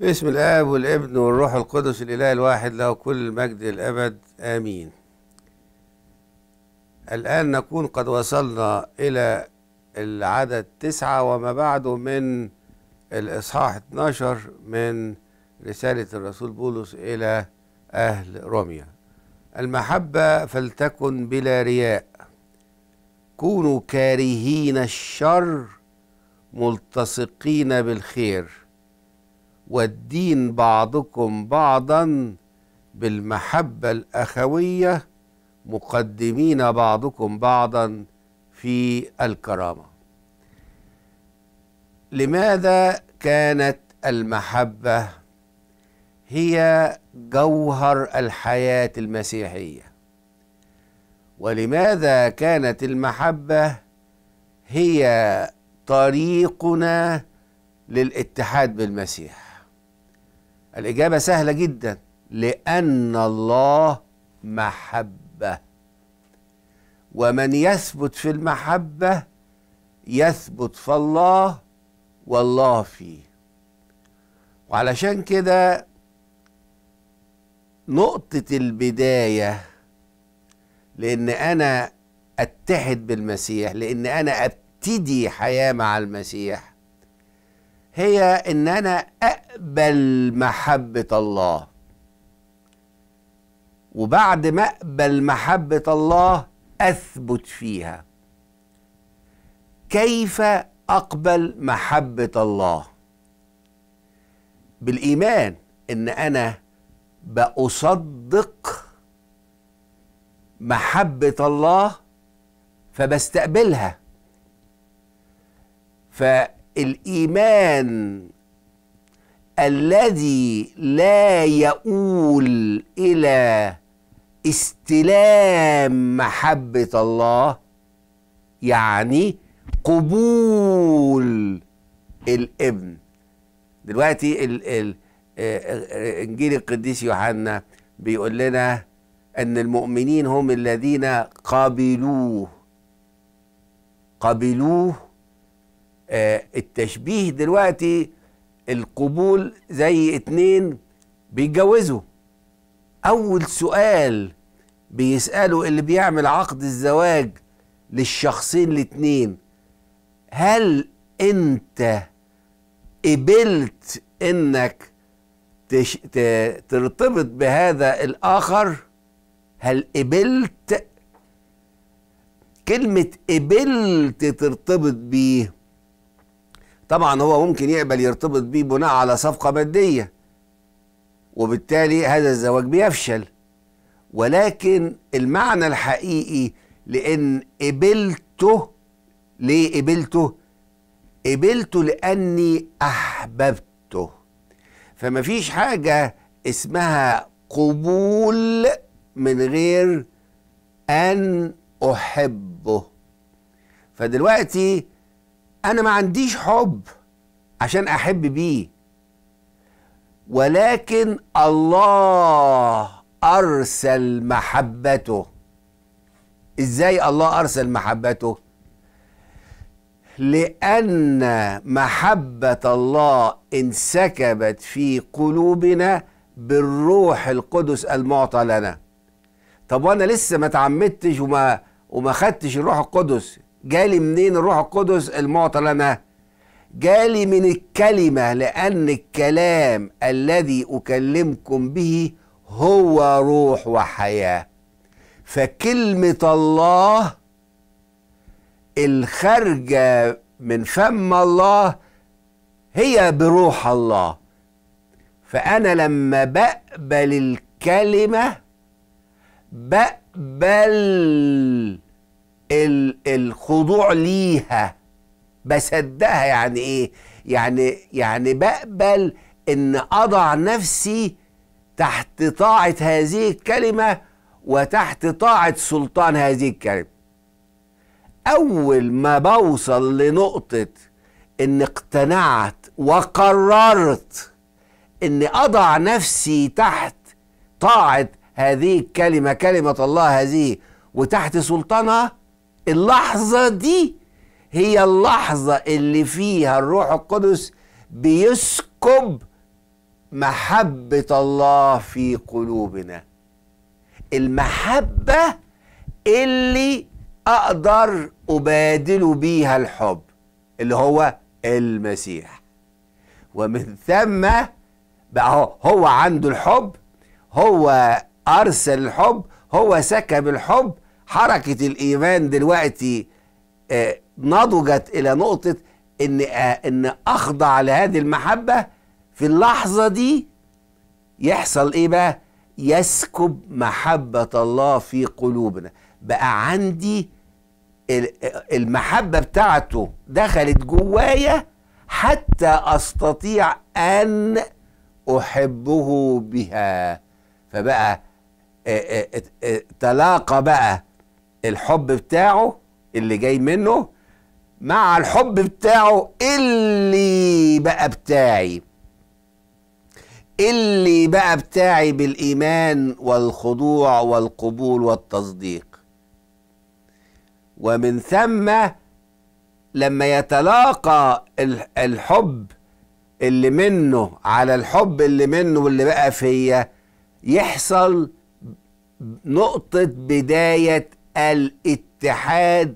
باسم الآب والابن والروح القدس الإله الواحد له كل المجد الأبد آمين الآن نكون قد وصلنا إلى العدد تسعة وما بعده من الإصحاح 12 من رسالة الرسول بولس إلى أهل روميا المحبة فلتكن بلا رياء كونوا كارهين الشر ملتصقين بالخير والدين بعضكم بعضا بالمحبة الأخوية مقدمين بعضكم بعضا في الكرامة لماذا كانت المحبة هي جوهر الحياة المسيحية ولماذا كانت المحبة هي طريقنا للاتحاد بالمسيح الإجابة سهلة جدا لأن الله محبة ومن يثبت في المحبة يثبت في الله والله فيه وعلشان كده نقطة البداية لأن أنا أتحد بالمسيح لأن أنا أبتدي حياة مع المسيح هي ان انا اقبل محبه الله وبعد ما اقبل محبه الله اثبت فيها كيف اقبل محبه الله بالايمان ان انا باصدق محبه الله فبستقبلها ف الايمان الذي لا يؤول الى استلام محبه الله يعني قبول الابن دلوقتي انجيل القديس يوحنا بيقول لنا ان المؤمنين هم الذين قبلوه قبلوه آه، التشبيه دلوقتي القبول زي اتنين بيتجوزوا اول سؤال بيسأله اللي بيعمل عقد الزواج للشخصين الاتنين هل انت قبلت انك تش... ت... ترتبط بهذا الاخر هل قبلت كلمة قبلت ترتبط بيه طبعا هو ممكن يقبل يرتبط بيه بناء على صفقة مادية وبالتالي هذا الزواج بيفشل ولكن المعنى الحقيقي لأن قبلته ليه قبلته؟ قبلته لأني أحببته فمفيش حاجة اسمها قبول من غير أن أحبه فدلوقتي انا ما عنديش حب عشان احب بيه ولكن الله ارسل محبته ازاي الله ارسل محبته لان محبه الله انسكبت في قلوبنا بالروح القدس المعطى لنا طب وانا لسه ما تعمدتش وما وما خدتش الروح القدس جالي منين الروح القدس المعطى لنا جالي من الكلمة لأن الكلام الذي أكلمكم به هو روح وحياة فكلمة الله الخارجة من فم الله هي بروح الله فأنا لما بقبل الكلمة بقبل الخضوع ليها بصدقها يعني ايه يعني يعني بقبل ان اضع نفسي تحت طاعه هذه الكلمه وتحت طاعه سلطان هذه الكلمه اول ما بوصل لنقطه ان اقتنعت وقررت اني اضع نفسي تحت طاعه هذه الكلمه كلمه الله هذه وتحت سلطانها اللحظة دي هي اللحظة اللي فيها الروح القدس بيسكب محبة الله في قلوبنا المحبة اللي أقدر أبادل بيها الحب اللي هو المسيح ومن ثم بقى هو, هو عنده الحب هو أرسل الحب هو سكب الحب حركة الإيمان دلوقتي آه، نضجت إلى نقطة إن آه، إن أخضع لهذه المحبة في اللحظة دي يحصل إيه بقى؟ يسكب محبة الله في قلوبنا بقى عندي آه، المحبة بتاعته دخلت جوايا حتى أستطيع أن أحبه بها فبقى تلاقى بقى الحب بتاعه اللي جاي منه مع الحب بتاعه اللي بقى بتاعي اللي بقى بتاعي بالإيمان والخضوع والقبول والتصديق ومن ثم لما يتلاقى الحب اللي منه على الحب اللي منه واللي بقى فيا يحصل نقطة بداية الاتحاد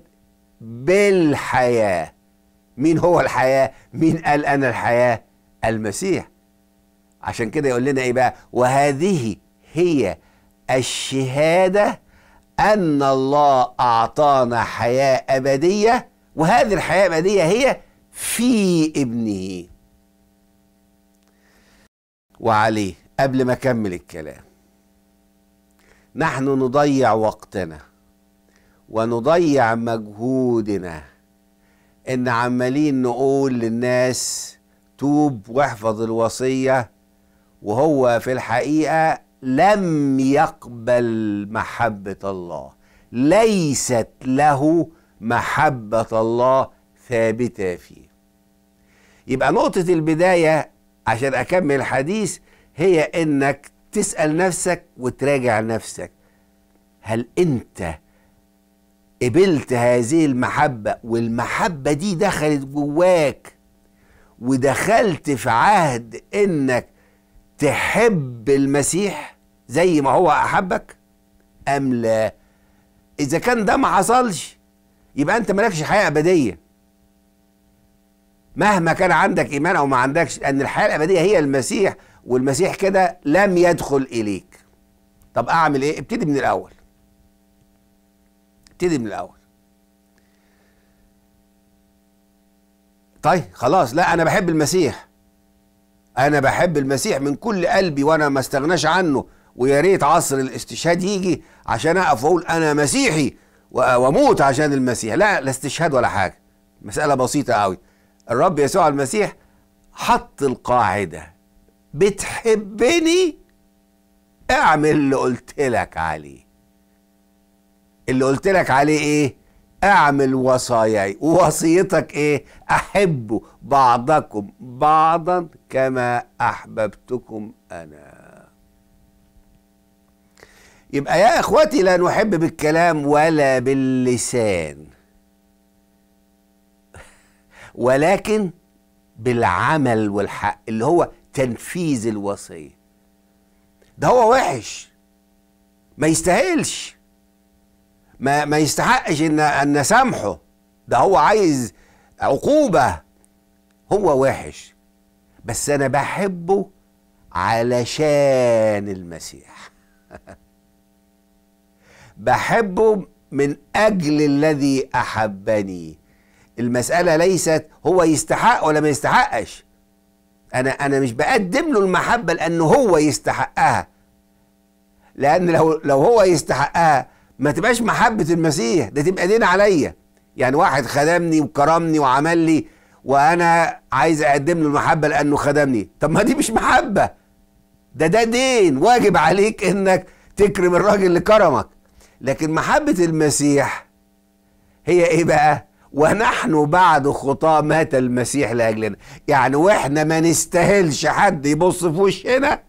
بالحياة مين هو الحياة مين قال أنا الحياة المسيح عشان كده يقول لنا إيه بقى وهذه هي الشهادة أن الله أعطانا حياة أبدية وهذه الحياة الأبدية هي في ابنه وعليه قبل ما أكمل الكلام نحن نضيع وقتنا ونضيع مجهودنا ان عمالين نقول للناس توب واحفظ الوصية وهو في الحقيقة لم يقبل محبة الله ليست له محبة الله ثابتة فيه يبقى نقطة البداية عشان أكمل الحديث هي إنك تسأل نفسك وتراجع نفسك هل أنت قبلت هذه المحبة والمحبة دي دخلت جواك ودخلت في عهد انك تحب المسيح زي ما هو احبك ام لا اذا كان ده ما حصلش يبقى انت مالكش حياة ابدية مهما كان عندك ايمان او ما عندكش ان الحياة الابدية هي المسيح والمسيح كده لم يدخل اليك طب اعمل ايه ابتدي من الاول ابتدي من الاول طيب خلاص لا انا بحب المسيح انا بحب المسيح من كل قلبي وانا ما استغناش عنه ويا ريت عصر الاستشهاد يجي عشان اقف واقول انا مسيحي واموت عشان المسيح لا لا استشهاد ولا حاجه مساله بسيطه قوي الرب يسوع المسيح حط القاعده بتحبني اعمل اللي قلت لك عليه اللي قلت لك عليه ايه اعمل وصاياي ووصيتك ايه احبوا بعضكم بعضا كما احببتكم انا يبقى يا اخواتي لا نحب بالكلام ولا باللسان ولكن بالعمل والحق اللي هو تنفيذ الوصيه ده هو وحش ما يستاهلش ما, ما يستحقش ان ان نسامحه ده هو عايز عقوبه هو وحش بس انا بحبه علشان المسيح بحبه من اجل الذي احبني المساله ليست هو يستحق ولا ما يستحقش انا انا مش بقدم له المحبه لانه هو يستحقها لان لو لو هو يستحقها ما تبقاش محبة المسيح ده تبقى دين عليا يعني واحد خدمني وكرمني وعمل لي وانا عايز اقدم له المحبة لانه خدمني طب ما دي مش محبة ده ده دين واجب عليك انك تكرم الراجل اللي كرمك لكن محبة المسيح هي ايه بقى ونحن بعد خطاة مات المسيح لأجلنا يعني واحنا ما نستاهلش حد يبص في وشنا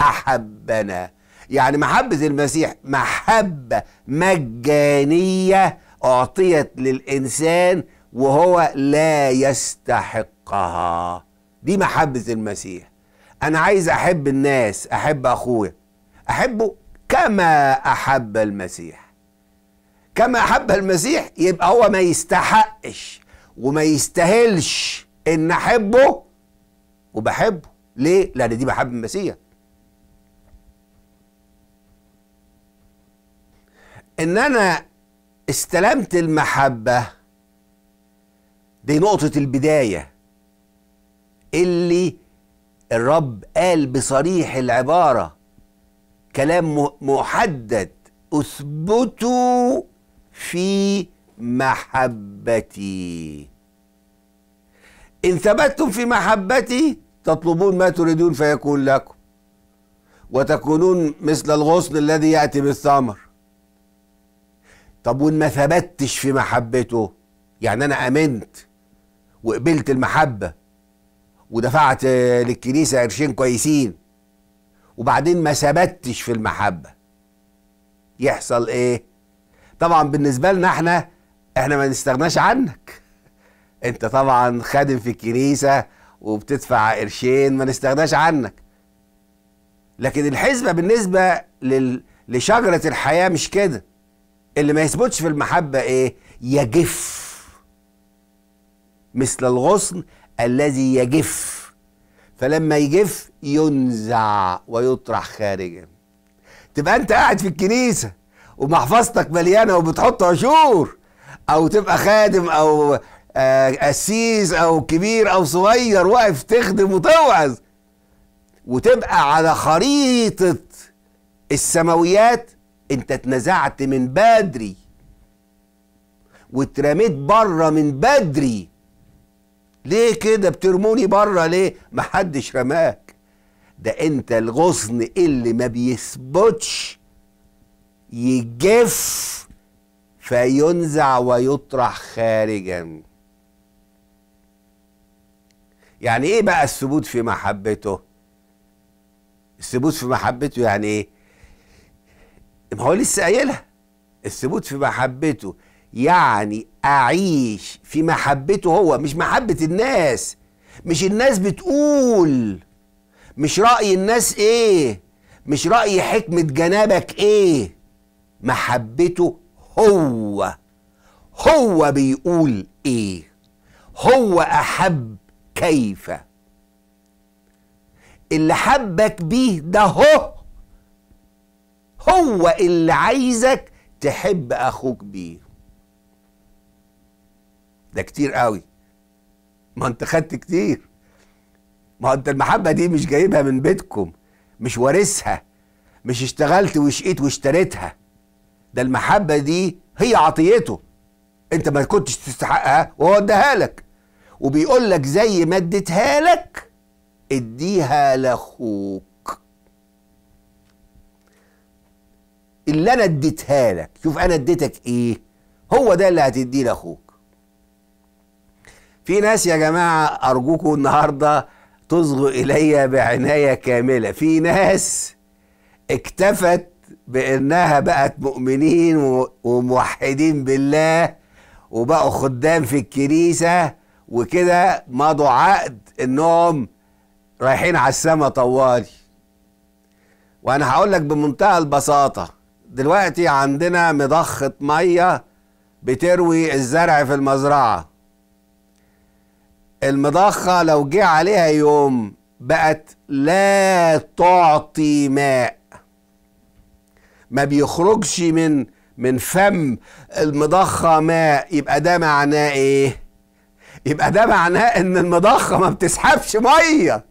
أحبنا يعني محبة المسيح محبة مجانية أعطيت للإنسان وهو لا يستحقها دي محبة المسيح أنا عايز أحب الناس أحب أخويا أحبه كما أحب المسيح كما أحب المسيح يبقى هو ما يستحقش وما يستاهلش إن أحبه وبحبه ليه؟ لأن دي محبة المسيح ان انا استلمت المحبه دي نقطه البدايه اللي الرب قال بصريح العباره كلام محدد اثبتوا في محبتي ان ثبتتم في محبتي تطلبون ما تريدون فيكون لكم وتكونون مثل الغصن الذي ياتي بالثمر طب وان ما ثبتش في محبته يعني انا امنت وقبلت المحبه ودفعت للكنيسه قرشين كويسين وبعدين ما ثبتش في المحبه يحصل ايه طبعا بالنسبه لنا احنا احنا ما نستغناش عنك انت طبعا خادم في الكنيسه وبتدفع قرشين ما نستغناش عنك لكن الحسبه بالنسبه لل... لشجره الحياه مش كده اللي ما يثبتش في المحبة ايه يجف مثل الغصن الذي يجف فلما يجف ينزع ويطرح خارجا تبقى انت قاعد في الكنيسة ومحفظتك مليانة وبتحط عشور او تبقى خادم او آه، قسيس او كبير او صغير واقف تخدم وتوعظ وتبقى على خريطة السماويات انت اتنزعت من بدري واترميت بره من بدري ليه كده بترموني بره ليه محدش رماك ده انت الغصن اللي ما بيثبتش يجف فينزع ويطرح خارجا يعني ايه بقى الثبوت في محبته الثبوت في محبته يعني ايه ما هو لسه قايلها الثبوت في محبته يعني اعيش في محبته هو مش محبه الناس مش الناس بتقول مش راي الناس ايه مش راي حكمه جنابك ايه محبته هو هو بيقول ايه هو احب كيف اللي حبك بيه ده هو هو اللي عايزك تحب اخوك بيه ده كتير قوي ما انت خدت كتير ما انت المحبه دي مش جايبها من بيتكم مش وارثها مش اشتغلت وشقيت واشتريتها ده المحبه دي هي عطيته انت ما كنتش تستحقها وهو اداها لك وبيقول لك زي ما اديتها لك اديها لاخوك اللي انا اديتها لك شوف انا اديتك ايه هو ده اللي هتديه لاخوك في ناس يا جماعه ارجوكوا النهارده تصغوا الي بعنايه كامله في ناس اكتفت بانها بقت مؤمنين وموحدين بالله وبقوا خدام في الكنيسه وكده مضوا عقد انهم رايحين على السما طوالي وانا هقول لك بمنتهى البساطه دلوقتي عندنا مضخة مية بتروي الزرع في المزرعة المضخة لو جه عليها يوم بقت لا تعطي ماء ما بيخرجش من من فم المضخة ماء يبقى ده معناه ايه يبقى ده معناه ان المضخة ما بتسحبش ميه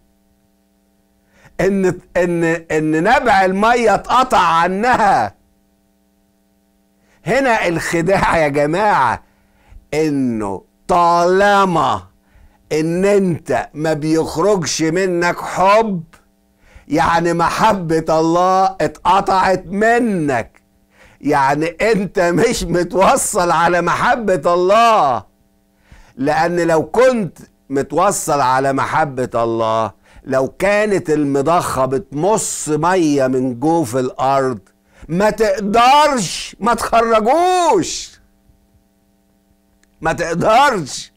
ان ان ان نبع الميه اتقطع عنها هنا الخداع يا جماعه انه طالما ان انت ما بيخرجش منك حب يعني محبه الله اتقطعت منك يعني انت مش متوصل على محبه الله لان لو كنت متوصل على محبه الله لو كانت المضخه بتمص ميه من جوف الارض ما تقدرش ما تخرجوش ما تقدرش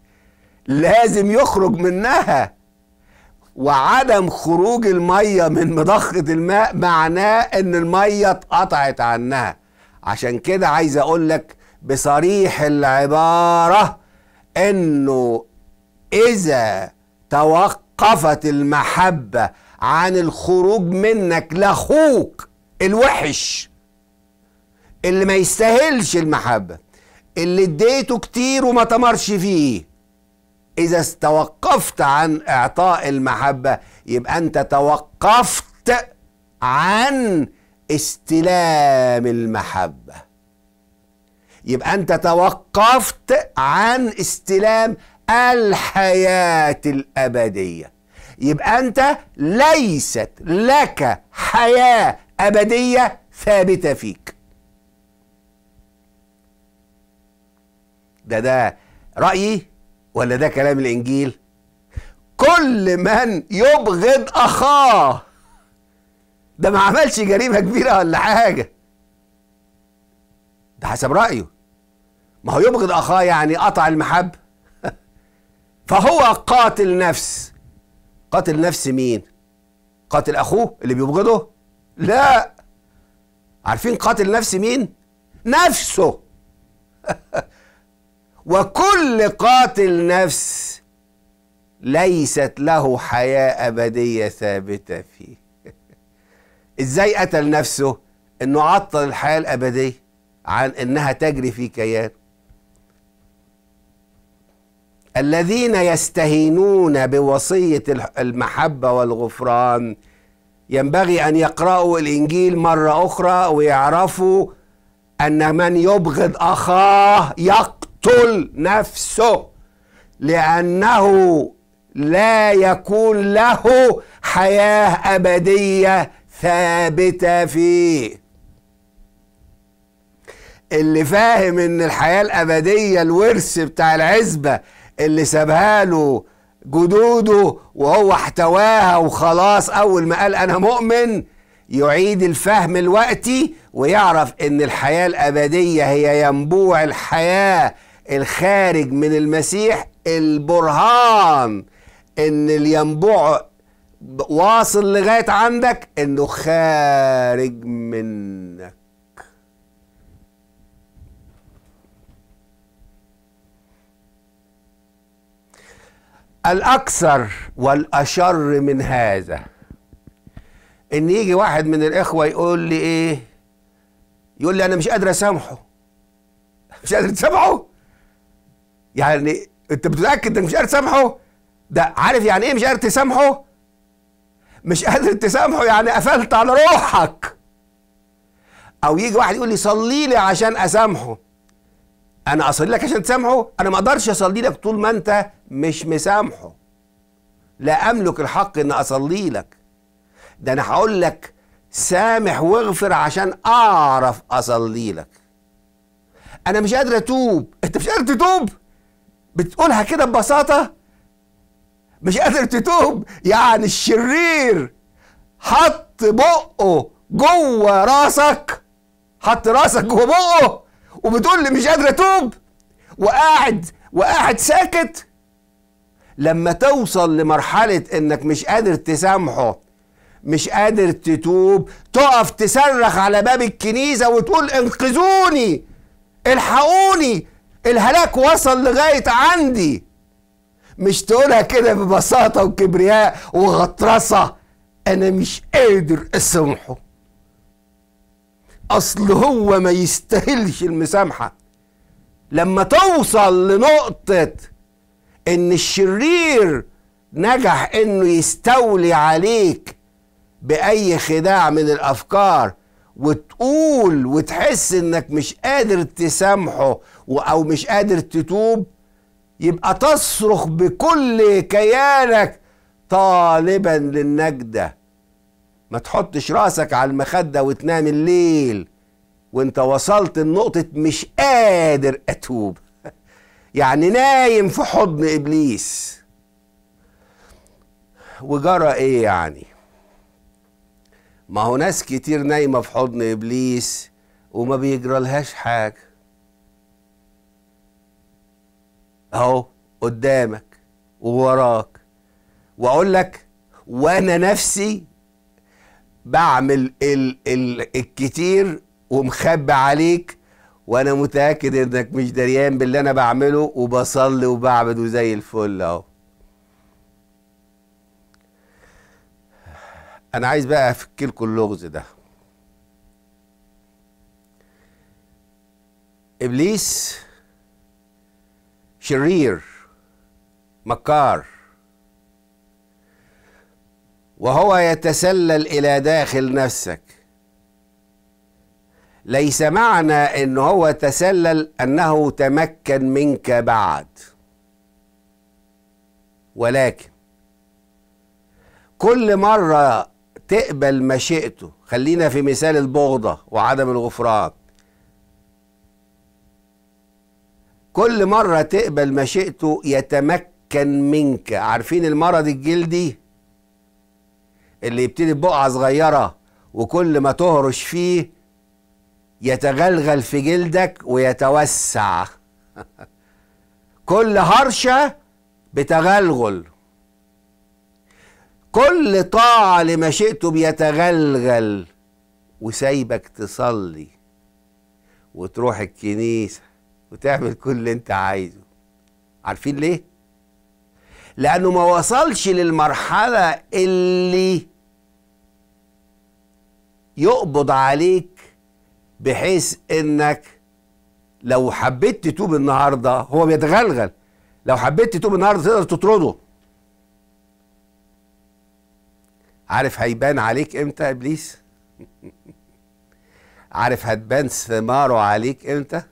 لازم يخرج منها وعدم خروج المية من مضخة الماء معناه ان المية اتقطعت عنها عشان كده عايز اقول لك بصريح العبارة انه اذا توقفت المحبة عن الخروج منك لاخوك الوحش اللي ما يستاهلش المحبة اللي اديته كتير وما تمرش فيه إذا توقفت عن إعطاء المحبة يبقى أنت توقفت عن استلام المحبة يبقى أنت توقفت عن استلام الحياة الأبدية يبقى أنت ليست لك حياة أبدية ثابتة فيك ده ده رأيي ولا ده كلام الإنجيل كل من يبغض أخاه ده ما عملش جريمة كبيرة ولا حاجة ده حسب رأيه ما هو يبغض أخاه يعني قطع المحب فهو قاتل نفس قاتل نفس مين قاتل أخوه اللي بيبغضه لا عارفين قاتل نفس مين نفسه وكل قاتل نفس ليست له حياة أبدية ثابتة فيه إزاي قتل نفسه إنه عطل الحياة الأبدية عن إنها تجري في كيان الذين يستهينون بوصية المحبة والغفران ينبغي أن يقرأوا الإنجيل مرة أخرى ويعرفوا أن من يبغض أخاه يق يقتل نفسه لأنه لا يكون له حياة أبدية ثابتة فيه اللي فاهم ان الحياة الأبدية الورث بتاع العزبة اللي سابها له جدوده وهو احتواها وخلاص أول ما قال أنا مؤمن يعيد الفهم الوقتي ويعرف ان الحياة الأبدية هي ينبوع الحياة الخارج من المسيح البرهان ان الينبوع واصل لغايه عندك انه خارج منك الاكثر والاشر من هذا ان يجي واحد من الاخوه يقول لي ايه يقول لي انا مش قادر اسامحه مش قادر تسامحه يعني انت متاكد انك مش قادر تسامحه ده عارف يعني ايه مش قادر تسامحه مش قادر تسامحه يعني قفلت على روحك او يجي واحد يقول لي صلي لي عشان اسامحه انا اصلي لك عشان تسامحه انا ما اقدرش اصلي لك طول ما انت مش مسامحه لا املك الحق ان اصلي لك ده انا هقول لك سامح واغفر عشان اعرف اصلي لك انا مش قادر اتوب انت مش قادر تتوب بتقولها كده ببساطة مش قادر تتوب يعني الشرير حط بقه جوه راسك حط راسك جوه بقه وبتقول لي مش قادر اتوب وقاعد وقاعد ساكت لما توصل لمرحلة انك مش قادر تسامحه مش قادر تتوب تقف تصرخ على باب الكنيسة وتقول انقذوني الحقوني الهلاك وصل لغاية عندي مش تقولها كده ببساطة وكبرياء وغطرسة أنا مش قادر أسامحه أصل هو ما يستاهلش المسامحة لما توصل لنقطة إن الشرير نجح إنه يستولي عليك بأي خداع من الأفكار وتقول وتحس إنك مش قادر تسامحه او مش قادر تتوب يبقى تصرخ بكل كيانك طالبا للنجدة ما تحطش راسك على المخدة وتنام الليل وانت وصلت لنقطة مش قادر اتوب يعني نايم في حضن ابليس وجرى ايه يعني ما هو ناس كتير نايمة في حضن ابليس وما بيجرالهاش حاجة اهو قدامك ووراك واقول لك وانا نفسي بعمل ال ال الكتير ومخبي عليك وانا متاكد انك مش دريان باللي انا بعمله وبصلي وبعبد وزي الفل اهو انا عايز بقى افك لكم اللغز ده ابليس شرير مكار وهو يتسلل الى داخل نفسك ليس معنى ان هو تسلل انه تمكن منك بعد ولكن كل مره تقبل مشيئته خلينا في مثال البغضه وعدم الغفران كل مرة تقبل مشيئته يتمكن منك عارفين المرض الجلدي اللي يبتدي بقعة صغيرة وكل ما تهرش فيه يتغلغل في جلدك ويتوسع كل هرشة بتغلغل كل طاعة لمشيئته بيتغلغل وسايبك تصلي وتروح الكنيسه وتعمل كل اللي انت عايزه عارفين ليه لانه ما وصلش للمرحله اللي يقبض عليك بحيث انك لو حبيت تتوب النهارده هو بيتغلغل لو حبيت تتوب النهارده تقدر تطرده عارف هيبان عليك امتى ابليس عارف هتبان ثماره عليك امتى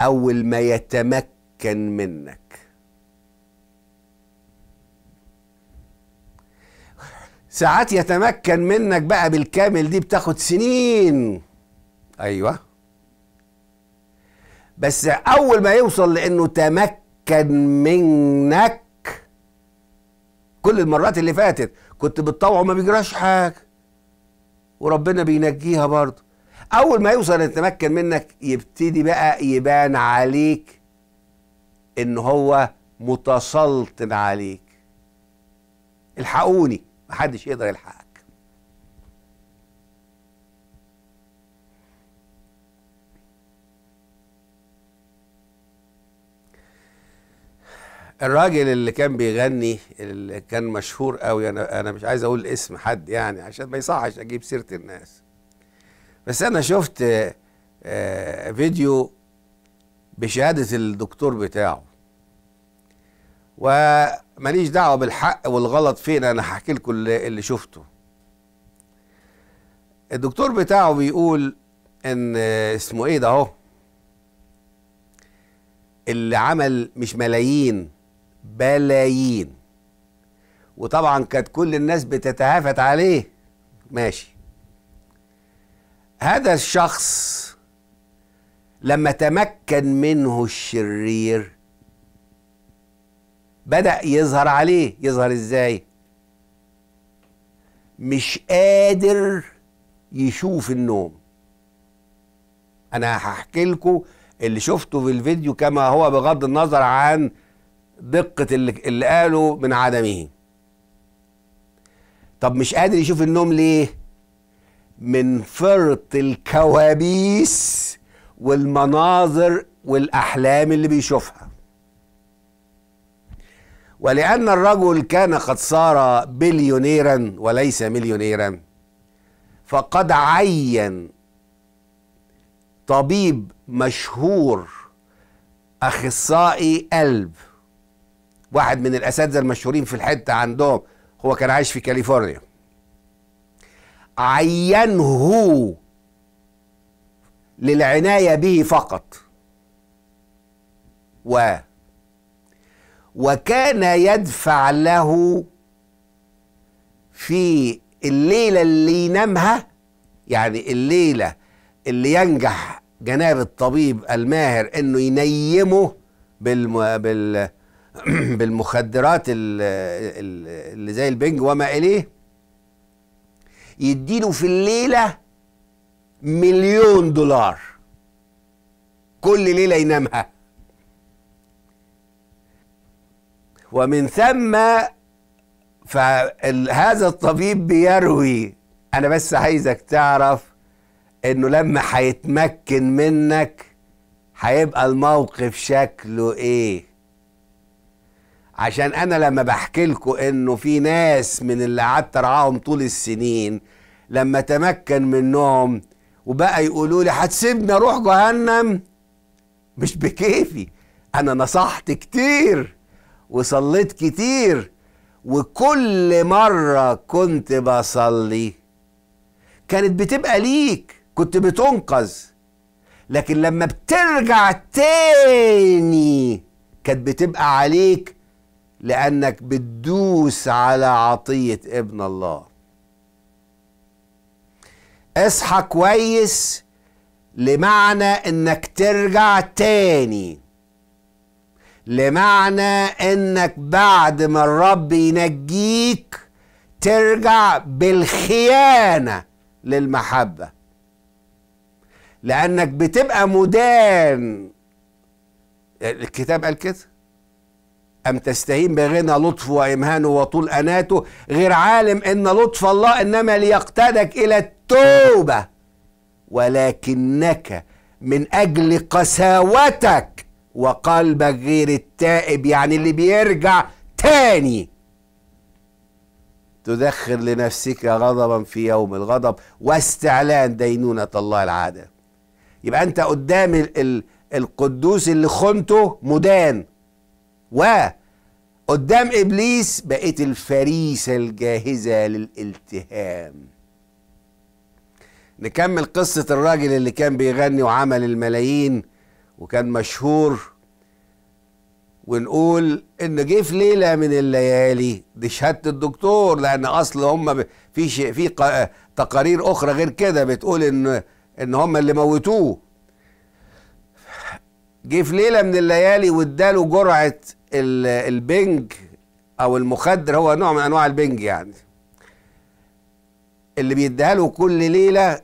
أول ما يتمكن منك ساعات يتمكن منك بقى بالكامل دي بتاخد سنين أيوه بس أول ما يوصل لأنه تمكن منك كل المرات اللي فاتت كنت بتطوع وما بيجراش حاجة وربنا بينجيها برضه اول ما يوصل يتمكن منك يبتدي بقى يبان عليك ان هو متسلطن عليك الحقوني محدش يقدر يلحقك الراجل اللي كان بيغني اللي كان مشهور قوي انا انا مش عايز اقول اسم حد يعني عشان ما يصحش اجيب سيره الناس بس انا شفت آه، آه، فيديو بشهاده الدكتور بتاعه وماليش دعوه بالحق والغلط فين انا هحكي لكم اللي شفته الدكتور بتاعه بيقول ان آه، اسمه ايه ده اهو اللي عمل مش ملايين بلايين وطبعا كانت كل الناس بتتهافت عليه ماشي هذا الشخص لما تمكن منه الشرير بدأ يظهر عليه يظهر ازاي مش قادر يشوف النوم انا هحكي لكم اللي شفته في الفيديو كما هو بغض النظر عن دقة اللي, اللي قاله من عدمه طب مش قادر يشوف النوم ليه من فرط الكوابيس والمناظر والاحلام اللي بيشوفها ولان الرجل كان قد صار بليونيرا وليس مليونيرا فقد عين طبيب مشهور اخصائي قلب واحد من الاساتذه المشهورين في الحته عندهم هو كان عايش في كاليفورنيا عينه للعناية به فقط و وكان يدفع له في الليلة اللي ينامها يعني الليلة اللي ينجح جناب الطبيب الماهر انه ينيمه بالم... بال... بالمخدرات اللي زي البنج وما اليه يديله في الليله مليون دولار كل ليله ينامها ومن ثم فهذا الطبيب بيروي انا بس عايزك تعرف انه لما هيتمكن منك هيبقى الموقف شكله ايه عشان انا لما بحكي لكم انه في ناس من اللي قعدت ارعاهم طول السنين لما تمكن منهم وبقى يقولوا لي هتسيبني اروح جهنم مش بكيفي انا نصحت كتير وصليت كتير وكل مره كنت بصلي كانت بتبقى ليك كنت بتنقذ لكن لما بترجع تاني كانت بتبقى عليك لأنك بتدوس على عطية ابن الله اصحى كويس لمعنى انك ترجع تاني لمعنى انك بعد ما الرب ينجيك ترجع بالخيانه للمحبه لانك بتبقى مدان الكتاب قال كده أم تستهين بغنى لطفه وإمهانه وطول أناته غير عالم إن لطف الله إنما ليقتدك إلى التوبة ولكنك من أجل قساوتك وقلبك غير التائب يعني اللي بيرجع تاني تدخر لنفسك غضبا في يوم الغضب واستعلان دينونة الله العادة يبقى أنت قدام القدوس اللي خنته مدان وقدام إبليس بقيت الفريسة الجاهزة للالتهام نكمل قصة الراجل اللي كان بيغني وعمل الملايين وكان مشهور ونقول إن جه في ليلة من الليالي دي شهادة الدكتور لأن أصل هم في شيء في تقارير أخرى غير كده بتقول إن إن هم اللي موتوه جه في ليله من الليالي واداله جرعه البنج او المخدر هو نوع من انواع البنج يعني اللي بيديها له كل ليله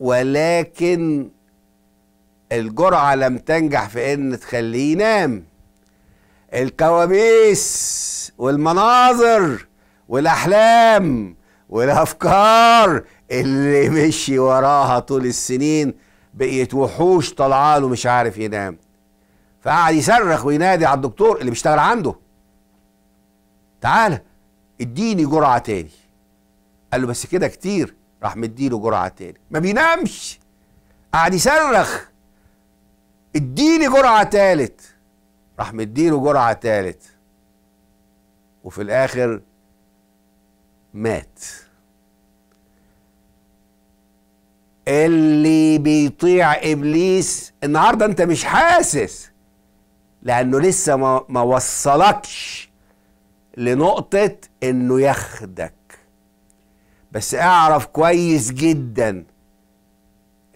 ولكن الجرعه لم تنجح في ان تخليه ينام الكوابيس والمناظر والاحلام والافكار اللي مشي وراها طول السنين بقيت وحوش طالعه له مش عارف ينام فقعد يصرخ وينادي على الدكتور اللي بيشتغل عنده تعالى اديني جرعه تاني قال له بس كده كتير راح مديله جرعه تاني ما بينامش قعد يصرخ اديني جرعه تالت راح مديله جرعه تالت وفي الاخر مات اللي بيطيع ابليس النهارده انت مش حاسس لانه لسه ما, ما وصلكش لنقطه انه ياخدك بس اعرف كويس جدا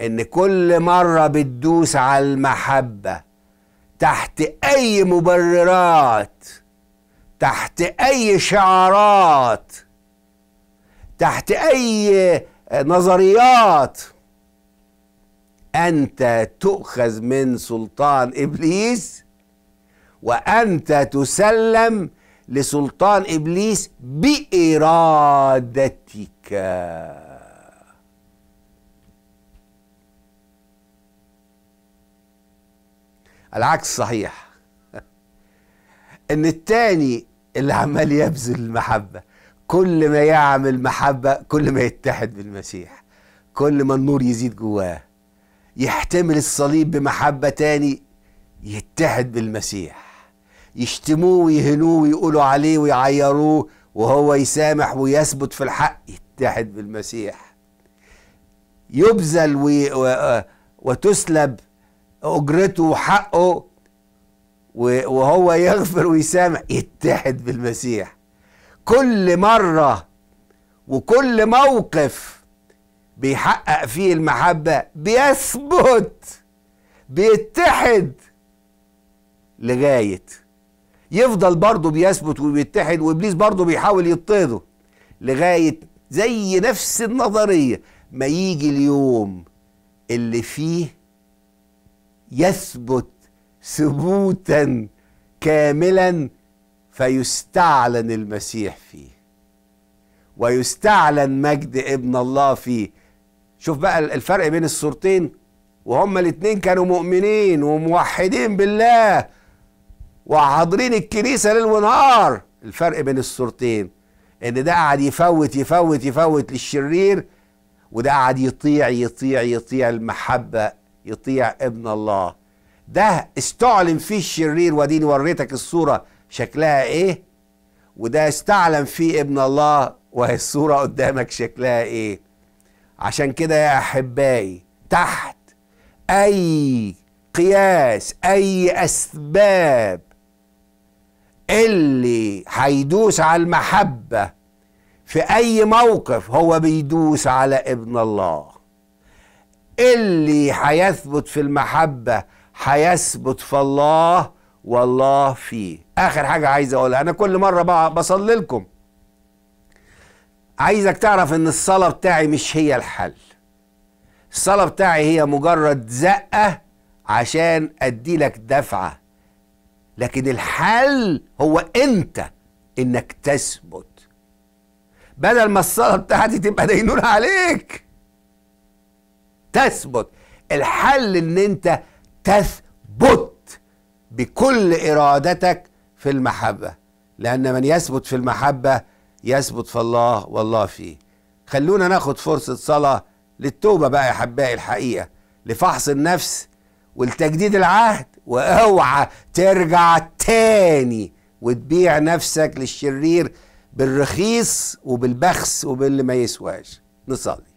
ان كل مره بتدوس على المحبه تحت اي مبررات تحت اي شعارات تحت اي نظريات انت تؤخذ من سلطان ابليس وأنت تسلم لسلطان إبليس بإرادتك العكس صحيح ان التاني اللي عمال يبذل المحبة كل ما يعمل محبة كل ما يتحد بالمسيح كل ما النور يزيد جواه يحتمل الصليب بمحبة تاني يتحد بالمسيح يشتموه ويهنوه ويقولوا عليه ويعيروه وهو يسامح ويثبت في الحق يتحد بالمسيح يبذل وتسلب أجرته وحقه وهو يغفر ويسامح يتحد بالمسيح كل مرة وكل موقف بيحقق فيه المحبة بيثبت بيتحد لغايه يفضل برضه بيثبت وبيتحد وابليس برضه بيحاول يضطهده لغايه زي نفس النظريه ما يجي اليوم اللي فيه يثبت ثبوتا كاملا فيستعلن المسيح فيه ويستعلن مجد ابن الله فيه شوف بقى الفرق بين الصورتين وهما الاتنين كانوا مؤمنين وموحدين بالله وحاضرين الكنيسه ليل ونهار الفرق بين الصورتين ان ده قاعد يفوت يفوت يفوت للشرير وده قاعد يطيع يطيع يطيع المحبه يطيع ابن الله ده استعلن فيه الشرير ودي وريتك الصوره شكلها ايه وده استعلن فيه ابن الله وهي الصوره قدامك شكلها ايه عشان كده يا احبائي تحت اي قياس اي اسباب اللي هيدوس على المحبة في أي موقف هو بيدوس على ابن الله اللي هيثبت في المحبة هيثبت في الله والله فيه آخر حاجة عايز أقولها أنا كل مرة بصلي لكم عايزك تعرف إن الصلاة بتاعي مش هي الحل الصلاة بتاعي هي مجرد زقة عشان أدي لك دفعة لكن الحل هو انت انك تثبت بدل ما الصلاه بتاعتي تبقى دينون عليك تثبت الحل ان انت تثبت بكل ارادتك في المحبه لان من يثبت في المحبه يثبت في الله والله فيه خلونا ناخد فرصه صلاه للتوبه بقى يا حبائي الحقيقه لفحص النفس ولتجديد العهد واوعى ترجع تاني وتبيع نفسك للشرير بالرخيص وبالبخس وباللي ما يسواش نصلي